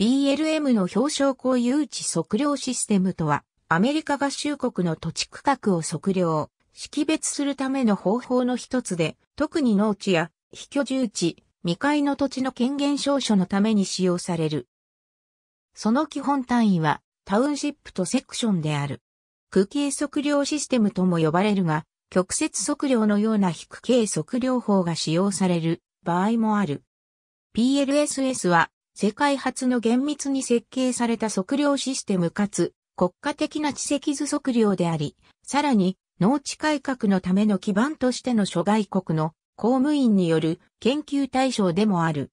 BLM の表彰庫誘致測量システムとは、アメリカ合衆国の土地区画を測量、識別するための方法の一つで、特に農地や非居住地、未開の土地の権限証書のために使用される。その基本単位は、タウンシップとセクションである。区形測量システムとも呼ばれるが、曲折測量のような非区形測量法が使用される場合もある。PLSS は世界初の厳密に設計された測量システムかつ国家的な地籍図測量であり、さらに農地改革のための基盤としての諸外国の公務員による研究対象でもある。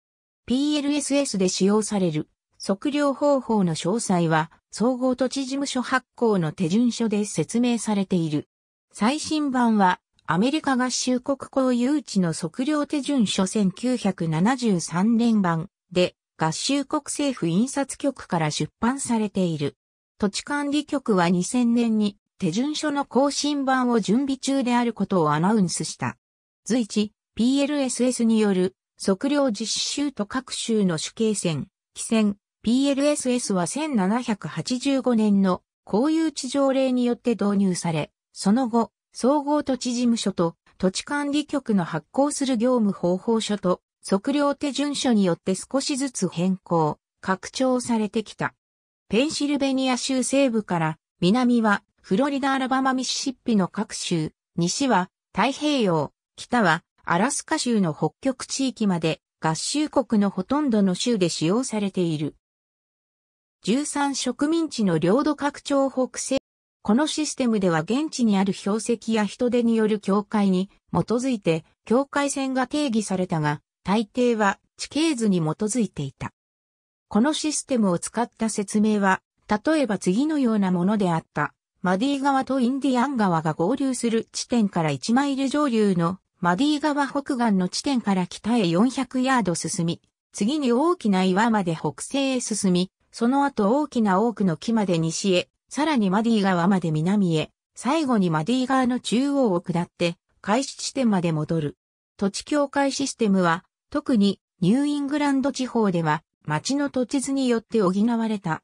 PLSS で使用される測量方法の詳細は総合土地事務所発行の手順書で説明されている。最新版はアメリカ合衆国公有地の測量手順書1973年版で合衆国政府印刷局から出版されている。土地管理局は2000年に手順書の更新版を準備中であることをアナウンスした。随一、PLSS による測量実施州と各州の主計線、規線、PLSS は1785年の公有地条例によって導入され、その後、総合土地事務所と土地管理局の発行する業務方法書と測量手順書によって少しずつ変更、拡張されてきた。ペンシルベニア州西部から南はフロリダ・アラバマ・ミシシッピの各州、西は太平洋、北はアラスカ州の北極地域まで合衆国のほとんどの州で使用されている。13植民地の領土拡張北西。このシステムでは現地にある標石や人手による境界に基づいて境界線が定義されたが、大抵は地形図に基づいていた。このシステムを使った説明は、例えば次のようなものであった。マディ川とインディアン川が合流する地点から1マイル上流のマディ川北岸の地点から北へ400ヤード進み、次に大きな岩まで北西へ進み、その後大きな多くの木まで西へ、さらにマディ川まで南へ、最後にマディ川の中央を下って、開始地点まで戻る。土地境界システムは、特にニューイングランド地方では町の土地図によって補われた。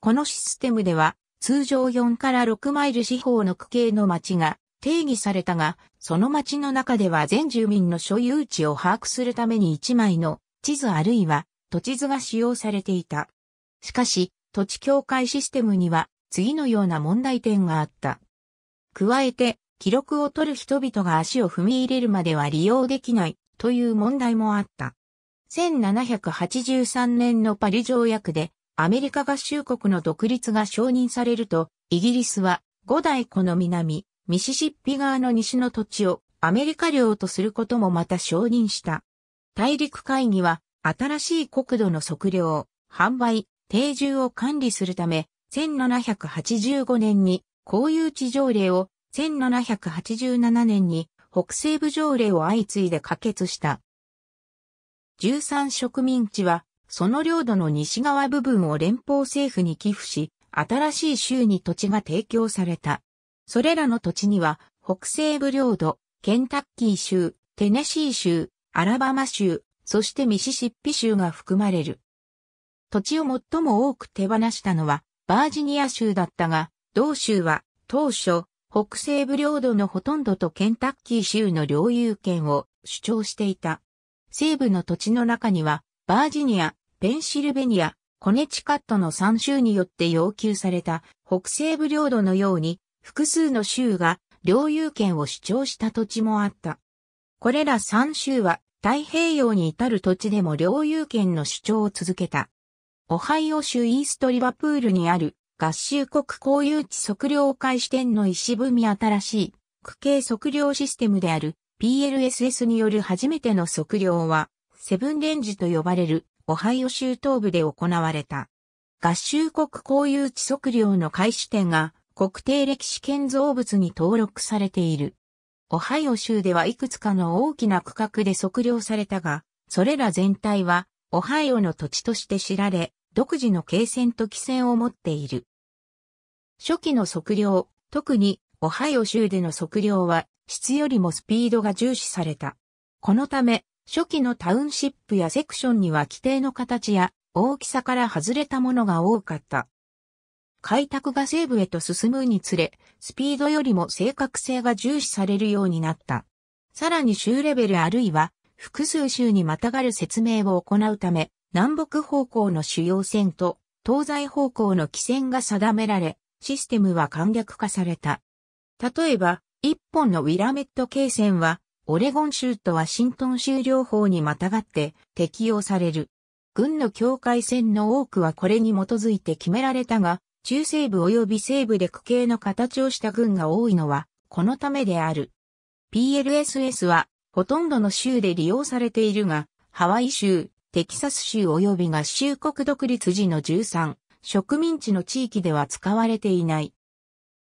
このシステムでは通常4から6マイル四方の区形の町が定義されたが、その町の中では全住民の所有地を把握するために1枚の地図あるいは土地図が使用されていた。しかし、土地境界システムには次のような問題点があった。加えて、記録を取る人々が足を踏み入れるまでは利用できないという問題もあった。1783年のパリ条約でアメリカ合衆国の独立が承認されると、イギリスは五大湖の南、ミシシッピ側の西の土地をアメリカ領とすることもまた承認した。大陸会議は新しい国土の測量、販売、定住を管理するため、1785年に公有地条例を1787年に北西部条例を相次いで可決した。13植民地は、その領土の西側部分を連邦政府に寄付し、新しい州に土地が提供された。それらの土地には、北西部領土、ケンタッキー州、テネシー州、アラバマ州、そしてミシシッピ州が含まれる。土地を最も多く手放したのは、バージニア州だったが、同州は、当初、北西部領土のほとんどとケンタッキー州の領有権を主張していた。西部の土地の中には、バージニア、ペンシルベニア、コネチカットの3州によって要求された北西部領土のように複数の州が領有権を主張した土地もあった。これら3州は太平洋に至る土地でも領有権の主張を続けた。オハイオ州イーストリバプールにある合衆国公有地測量会始点の石踏み新しい、区形測量システムである PLSS による初めての測量は、セブンレンジと呼ばれるオハイオ州東部で行われた。合衆国公有地測量の開始点が国定歴史建造物に登録されている。オハイオ州ではいくつかの大きな区画で測量されたが、それら全体はオハイオの土地として知られ、独自の経線と規線を持っている。初期の測量、特にオハイオ州での測量は質よりもスピードが重視された。このため、初期のタウンシップやセクションには規定の形や大きさから外れたものが多かった。開拓が西部へと進むにつれ、スピードよりも正確性が重視されるようになった。さらに州レベルあるいは複数州にまたがる説明を行うため、南北方向の主要線と東西方向の基線が定められ、システムは簡略化された。例えば、一本のウィラメット経線は、オレゴン州とワシントン州両方にまたがって適用される。軍の境界線の多くはこれに基づいて決められたが、中西部及び西部で区形の形をした軍が多いのは、このためである。PLSS は、ほとんどの州で利用されているが、ハワイ州、テキサス州及び合衆国独立時の13、植民地の地域では使われていない。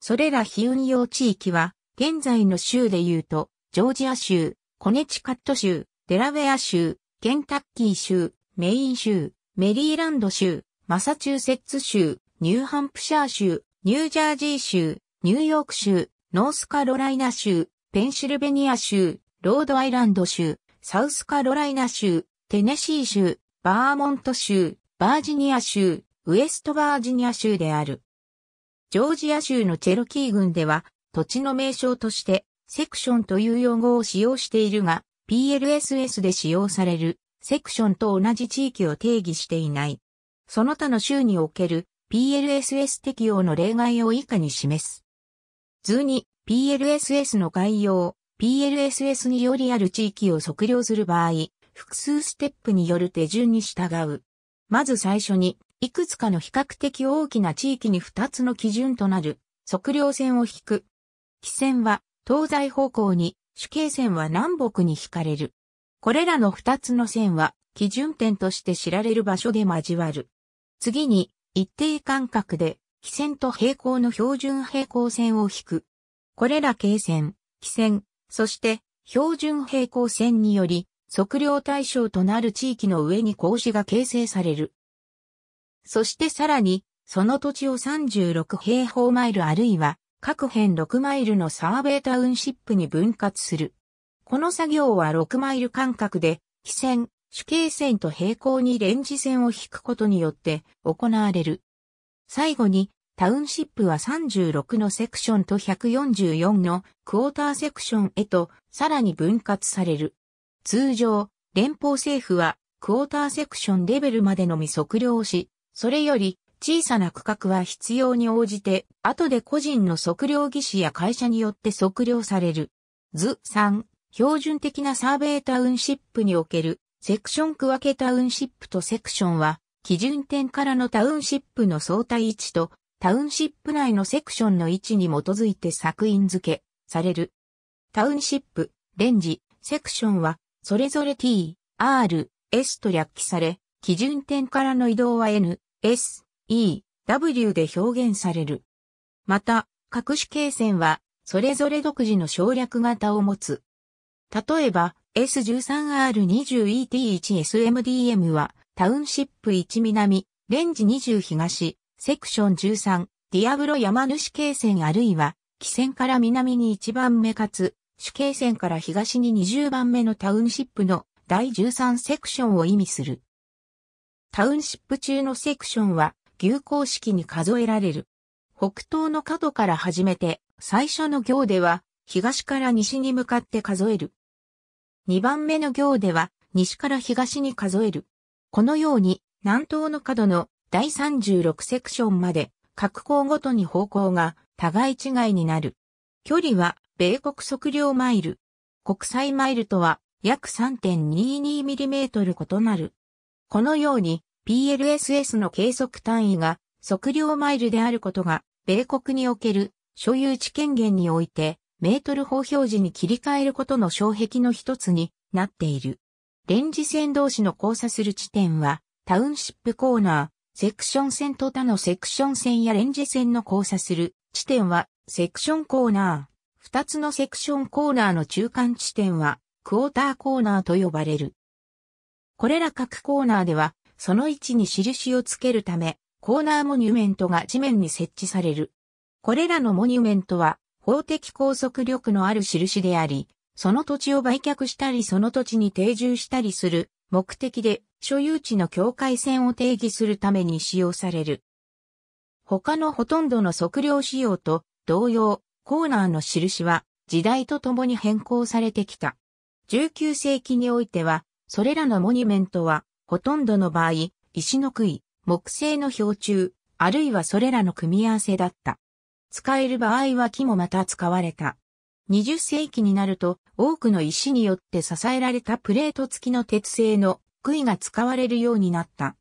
それら非運用地域は、現在の州で言うと、ジョージア州、コネチカット州、デラウェア州、ケンタッキー州、メイン州、メリーランド州、マサチューセッツ州、ニューハンプシャー州、ニュージャージー州、ニューヨーク州、ノースカロライナ州、ペンシルベニア州、ロードアイランド州、サウスカロライナ州、テネシー州、バーモント州、バージニア州、ウエストバージニア州である。ジョージア州のチェロキー郡では、土地の名称として、セクションという用語を使用しているが、PLSS で使用される、セクションと同じ地域を定義していない。その他の州における PLSS 適用の例外を以下に示す。図に PLSS の概要、PLSS によりある地域を測量する場合、複数ステップによる手順に従う。まず最初に、いくつかの比較的大きな地域に2つの基準となる測量線を引く。基線は東西方向に、主形線は南北に引かれる。これらの2つの線は基準点として知られる場所で交わる。次に、一定間隔で、基線と平行の標準平行線を引く。これら経線、基線、そして標準平行線により、測量対象となる地域の上に格子が形成される。そしてさらに、その土地を36平方マイルあるいは各辺6マイルのサーベイタウンシップに分割する。この作業は6マイル間隔で、非線、主形線と平行にレンジ線を引くことによって行われる。最後に、タウンシップは36のセクションと144のクォーターセクションへとさらに分割される。通常、連邦政府はクォーターセクションレベルまでのみ測量し、それより小さな区画は必要に応じて、後で個人の測量技師や会社によって測量される。図3、標準的なサーベイタウンシップにおける、セクション区分けタウンシップとセクションは、基準点からのタウンシップの相対位置と、タウンシップ内のセクションの位置に基づいて作品付けされる。タウンシップ、レンジ、セクションはそれぞれ t、r、s と略記され、基準点からの移動は n、s、e、w で表現される。また、各種形線は、それぞれ独自の省略型を持つ。例えば、S13R20ET1SMDM は、タウンシップ1南、レンジ20東、セクション13、ディアブロ山主形線あるいは、汽線から南に一番目かつ、主形線から東に20番目のタウンシップの第13セクションを意味する。タウンシップ中のセクションは、牛公式に数えられる。北東の角から始めて、最初の行では、東から西に向かって数える。2番目の行では、西から東に数える。このように、南東の角の第36セクションまで、各項ごとに方向が互い違いになる。距離は米国測量マイル。国際マイルとは約 3.22mm 異なる。このように PLSS の計測単位が測量マイルであることが米国における所有地権限においてメートル法表示に切り替えることの障壁の一つになっている。レンジ線同士の交差する地点はタウンシップコーナー、セクション線と他のセクション線やレンジ線の交差する地点はセクションコーナー。二つのセクションコーナーの中間地点は、クォーターコーナーと呼ばれる。これら各コーナーでは、その位置に印をつけるため、コーナーモニュメントが地面に設置される。これらのモニュメントは、法的拘束力のある印であり、その土地を売却したりその土地に定住したりする目的で所有地の境界線を定義するために使用される。他のほとんどの測量仕様と同様、コーナーの印は時代とともに変更されてきた。19世紀においては、それらのモニュメントは、ほとんどの場合、石の杭、木製の標柱、あるいはそれらの組み合わせだった。使える場合は木もまた使われた。20世紀になると、多くの石によって支えられたプレート付きの鉄製の杭が使われるようになった。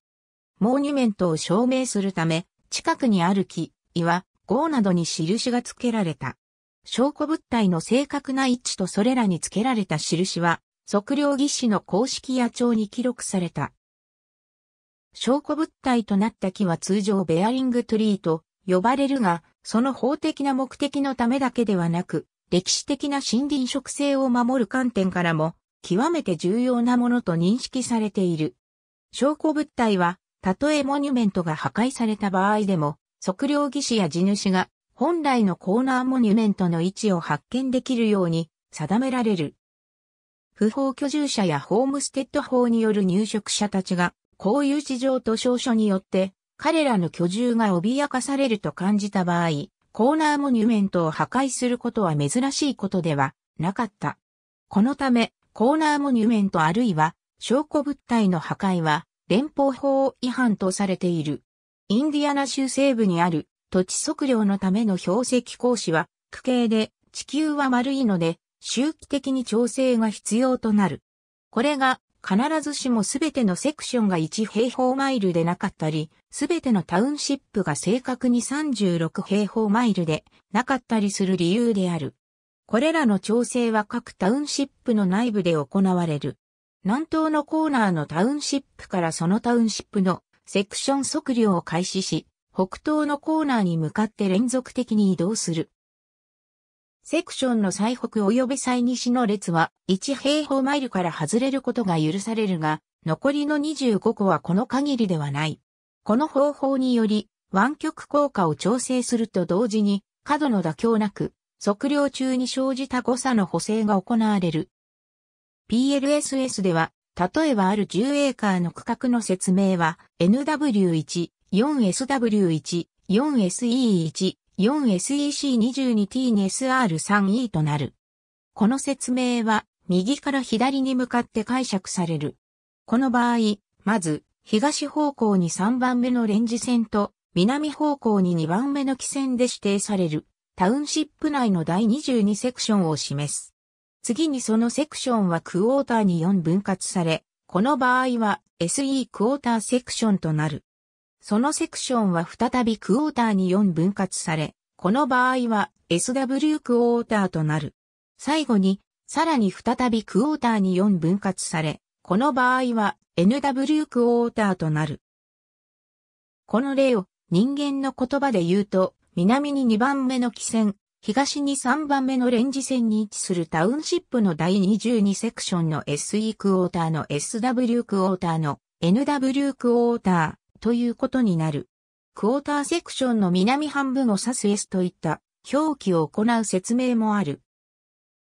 モニュメントを証明するため、近くにある木、岩、号などに印が付けられた。証拠物体の正確な位置とそれらに付けられた印は、測量技師の公式野鳥に記録された。証拠物体となった木は通常ベアリングトリーと呼ばれるが、その法的な目的のためだけではなく、歴史的な森林植生を守る観点からも、極めて重要なものと認識されている。証拠物体は、たとえモニュメントが破壊された場合でも、測量技師や地主が本来のコーナーモニュメントの位置を発見できるように定められる。不法居住者やホームステッド法による入植者たちが、こういう事情と証書によって、彼らの居住が脅かされると感じた場合、コーナーモニュメントを破壊することは珍しいことではなかった。このため、コーナーモニュメントあるいは証拠物体の破壊は連邦法違反とされている。インディアナ州西部にある土地測量のための標石講師は、区形で地球は丸いので、周期的に調整が必要となる。これが必ずしも全てのセクションが1平方マイルでなかったり、全てのタウンシップが正確に36平方マイルでなかったりする理由である。これらの調整は各タウンシップの内部で行われる。南東のコーナーのタウンシップからそのタウンシップのセクション測量を開始し、北東のコーナーに向かって連続的に移動する。セクションの最北及び最西の列は1平方マイルから外れることが許されるが、残りの25個はこの限りではない。この方法により、湾曲効果を調整すると同時に、角の妥協なく、測量中に生じた誤差の補正が行われる。PLSS では、例えばある10エーカーの区画の説明は NW1、4SW1、4SE1、4SEC22TNSR3E となる。この説明は右から左に向かって解釈される。この場合、まず東方向に3番目のレンジ線と南方向に2番目の基線で指定されるタウンシップ内の第22セクションを示す。次にそのセクションはクォーターに4分割され、この場合は SE クォーターセクションとなる。そのセクションは再びクォーターに4分割され、この場合は SW クォーターとなる。最後に、さらに再びクォーターに4分割され、この場合は NW クォーターとなる。この例を人間の言葉で言うと、南に2番目の基線東に3番目のレンジ線に位置するタウンシップの第22セクションの SE クォーターの SW クォーターの NW クォーターということになる。クォーターセクションの南半分を指す S といった表記を行う説明もある。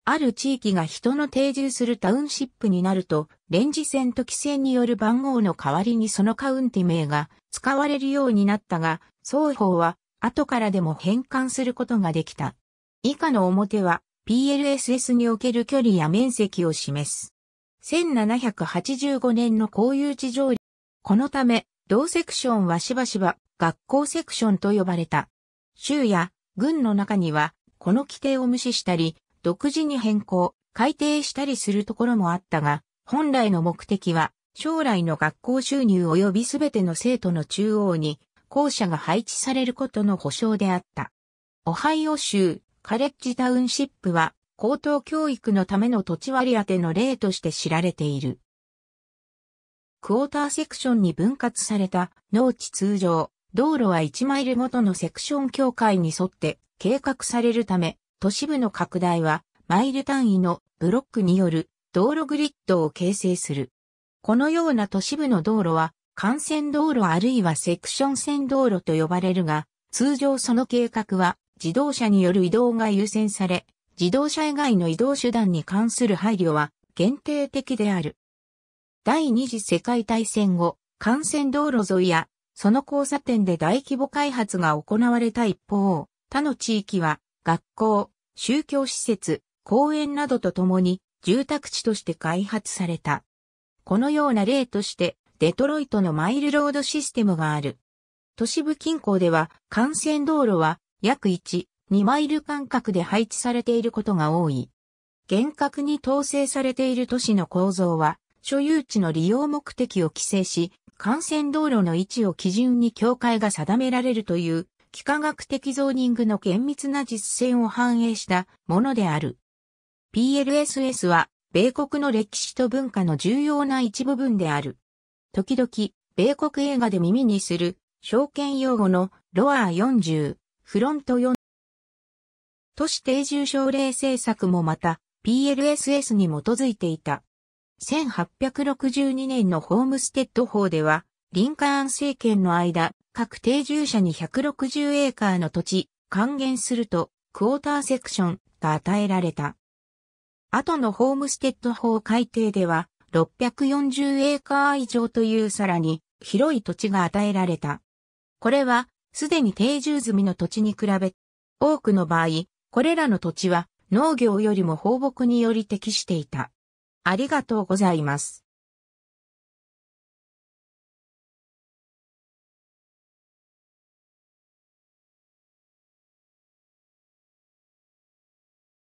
ある地域が人の定住するタウンシップになると、レンジ線と規制による番号の代わりにそのカウンティ名が使われるようになったが、双方は後からでも変換することができた。以下の表は PLSS における距離や面積を示す。1785年の公有地上このため、同セクションはしばしば学校セクションと呼ばれた。州や軍の中には、この規定を無視したり、独自に変更、改定したりするところもあったが、本来の目的は、将来の学校収入及びすべての生徒の中央に、校舎が配置されることの保障であった。オハイオ州、カレッジタウンシップは高等教育のための土地割り当ての例として知られている。クォーターセクションに分割された農地通常、道路は1マイルごとのセクション境界に沿って計画されるため、都市部の拡大はマイル単位のブロックによる道路グリッドを形成する。このような都市部の道路は幹線道路あるいはセクション線道路と呼ばれるが、通常その計画は自動車による移動が優先され、自動車以外の移動手段に関する配慮は限定的である。第二次世界大戦後、幹線道路沿いや、その交差点で大規模開発が行われた一方、他の地域は、学校、宗教施設、公園などとともに、住宅地として開発された。このような例として、デトロイトのマイルロードシステムがある。都市部近郊では、幹線道路は約1、2マイル間隔で配置されていることが多い。厳格に統制されている都市の構造は、所有地の利用目的を規制し、幹線道路の位置を基準に境界が定められるという、幾何学的ゾーニングの厳密な実践を反映したものである。PLSS は、米国の歴史と文化の重要な一部分である。時々、米国映画で耳にする、証券用語のロアー40、フロント4都市定住奨励政策もまた PLSS に基づいていた。1862年のホームステッド法では、リンカーン政権の間、各定住者に160エーカーの土地、還元すると、クォーターセクションが与えられた。後のホームステッド法改定では、640エーカー以上というさらに広い土地が与えられた。これはすでに定住済みの土地に比べ、多くの場合、これらの土地は農業よりも放牧により適していた。ありがとうございます。